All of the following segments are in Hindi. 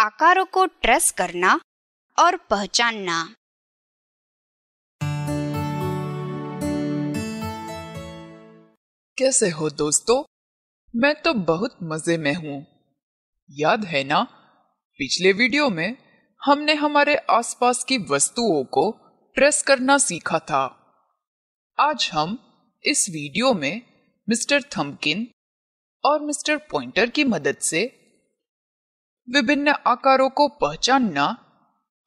आकारों को ट्रेस करना और पहचानना कैसे हो दोस्तों मैं तो बहुत मजे में हूँ याद है ना पिछले वीडियो में हमने हमारे आसपास की वस्तुओं को ट्रेस करना सीखा था आज हम इस वीडियो में मिस्टर थम्पकिन और मिस्टर पॉइंटर की मदद से विभिन्न आकारों को पहचानना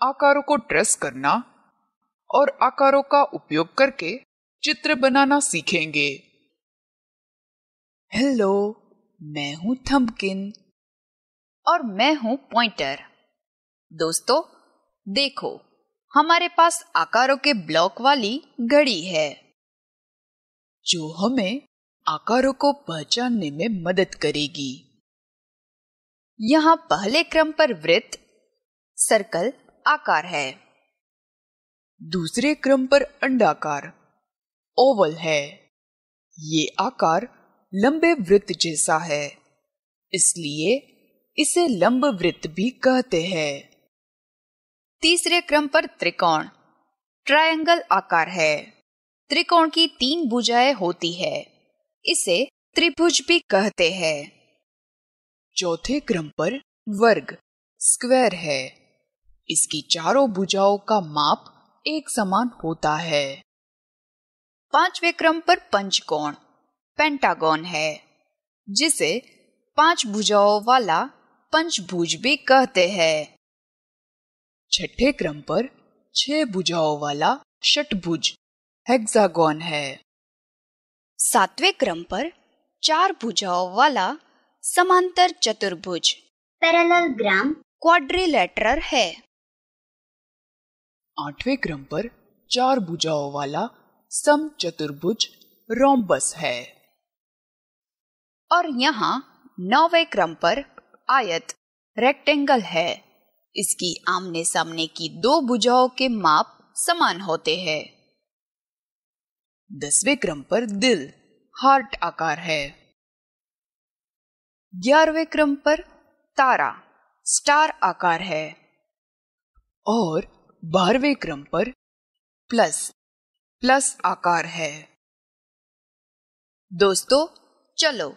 आकारों को ट्रेस करना और आकारों का उपयोग करके चित्र बनाना सीखेंगे हेलो मैं हूं थम्पकिन और मैं हूं पॉइंटर दोस्तों देखो हमारे पास आकारों के ब्लॉक वाली घड़ी है जो हमें आकारों को पहचानने में मदद करेगी यहाँ पहले क्रम पर वृत्त सर्कल आकार है दूसरे क्रम पर अंडाकार ओवल है ये आकार लंबे वृत्त जैसा है इसलिए इसे लंब वृत्त भी कहते हैं तीसरे क्रम पर त्रिकोण ट्रायंगल आकार है त्रिकोण की तीन भुजाएं होती है इसे त्रिभुज भी कहते हैं चौथे क्रम पर वर्ग स्क्वायर है इसकी चारों भुजाओं का माप एक समान होता है पांचवे क्रम पर पंचकोण पेंटागॉन है जिसे पांच भुजाओं वाला पंचभुज भी कहते हैं छठे क्रम पर छह भुजाओं वाला षटभुज हेक्सागोन है सातवें क्रम पर चार भुजाओं वाला समांतर चतुर्भुज ग्राम क्वाड्रिलेटरल है आठवें क्रम पर चार भुजाओं वाला सम चतुर्भुज रोम्बस है और यहाँ नौवे क्रम पर आयत रेक्टेंगल है इसकी आमने सामने की दो भुजाओं के माप समान होते हैं दसवें क्रम पर दिल हार्ट आकार है ग्यारहवें क्रम पर तारा स्टार आकार है और बारहवें क्रम पर प्लस प्लस आकार है दोस्तों चलो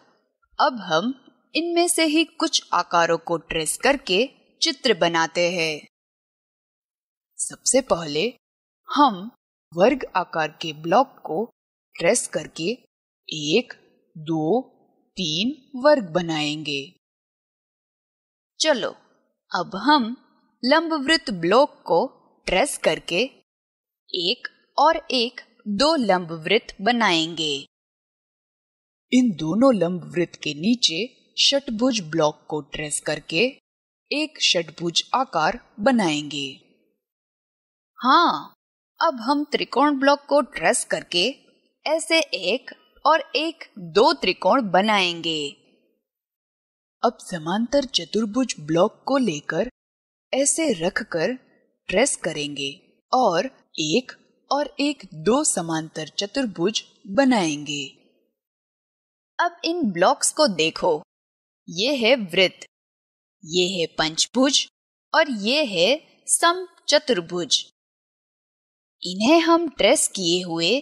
अब हम इनमें से ही कुछ आकारों को ट्रेस करके चित्र बनाते हैं सबसे पहले हम वर्ग आकार के ब्लॉक को ट्रेस करके एक दो तीन वर्ग बनाएंगे चलो अब हम लंबवृत्त ब्लॉक को ट्रेस करके एक और एक दो लंबवृत्त बनाएंगे इन दोनों लंबवृत्त के नीचे षटभुज ब्लॉक को ट्रेस करके एक षटभुज आकार बनाएंगे हाँ अब हम त्रिकोण ब्लॉक को ट्रेस करके ऐसे एक और एक दो त्रिकोण बनाएंगे अब समांतर चतुर्भुज ब्लॉक को लेकर ऐसे रखकर ट्रेस करेंगे और एक और एक दो समांतर चतुर्भुज बनाएंगे अब इन ब्लॉक्स को देखो ये है वृत्त ये है पंचभुज और ये है सम चतुर्भुज इन्हें हम ट्रेस किए हुए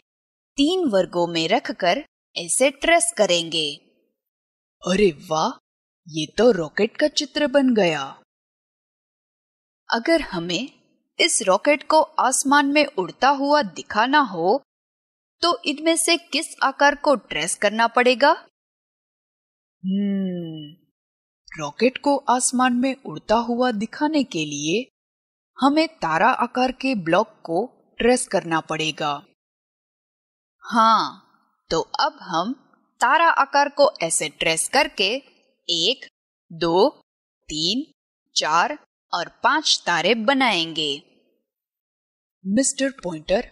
तीन वर्गों में रखकर ऐसे ट्रेस करेंगे अरे वाह ये तो रॉकेट का चित्र बन गया अगर हमें इस रॉकेट को आसमान में उड़ता हुआ दिखाना हो तो इनमें से किस आकार को ट्रेस करना पड़ेगा हम्म रॉकेट को आसमान में उड़ता हुआ दिखाने के लिए हमें तारा आकार के ब्लॉक को ट्रेस करना पड़ेगा हाँ तो अब हम तारा आकार को ऐसे ट्रेस करके एक दो तीन चार और पांच तारे बनाएंगे मिस्टर पॉइंटर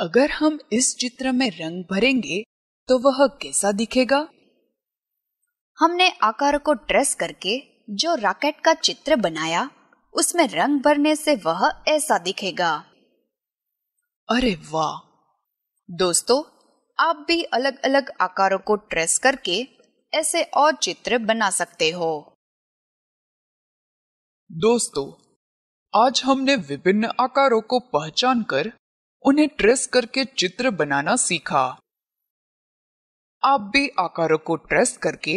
अगर हम इस चित्र में रंग भरेंगे तो वह कैसा दिखेगा हमने आकार को ट्रेस करके जो रॉकेट का चित्र बनाया उसमें रंग भरने से वह ऐसा दिखेगा अरे वाह दोस्तों आप भी अलग अलग आकारों को ट्रेस करके ऐसे और चित्र बना सकते हो दोस्तों आज हमने विभिन्न आकारों को पहचान कर उन्हें ट्रेस करके चित्र बनाना सीखा आप भी आकारों को ट्रेस करके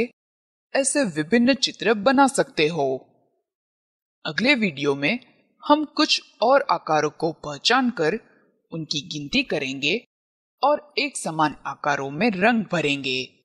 ऐसे विभिन्न चित्र बना सकते हो अगले वीडियो में हम कुछ और आकारों को पहचान कर उनकी गिनती करेंगे और एक समान आकारों में रंग भरेंगे